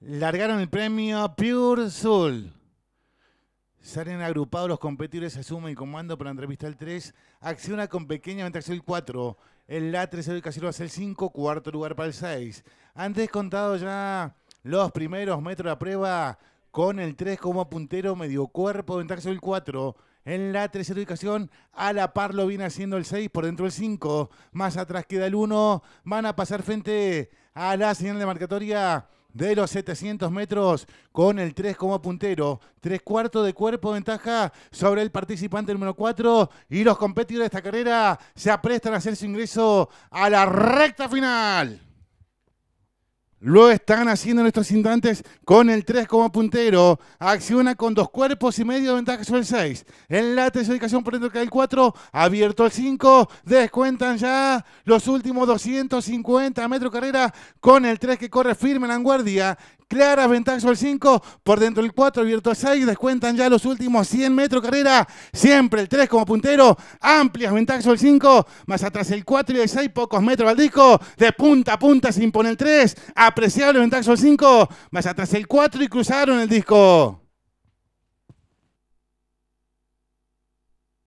Largaron el premio Pure Soul. Salen agrupados los competidores a suma y comando para entrevista el 3. Acciona con pequeña ventaja el 4. En La 3 va a hace el 5. Cuarto lugar para el 6. Han descontado ya los primeros metros la prueba con el 3 como puntero medio cuerpo. Ventaja el 4. En la tercera ubicación, a la par lo viene haciendo el 6, por dentro el 5. Más atrás queda el 1. Van a pasar frente a la señal de marcatoria de los 700 metros con el 3 como puntero. Tres cuartos de cuerpo de ventaja sobre el participante número 4 y los competidores de esta carrera se aprestan a hacer su ingreso a la recta final. Lo están haciendo nuestros instantes con el 3 como puntero. Acciona con dos cuerpos y medio de ventaja sobre el 6. En su ubicación por dentro del 4. Abierto el 5. Descuentan ya los últimos 250 metros carrera con el 3 que corre firme en la guardia. Clara, ventaja el 5, por dentro del 4, abierto el 6, descuentan ya los últimos 100 metros carrera, siempre el 3 como puntero, amplias ventajas el 5, más atrás el 4 y el 6, pocos metros al disco, de punta a punta se impone el 3, apreciable ventaja el 5, más atrás el 4 y cruzaron el disco.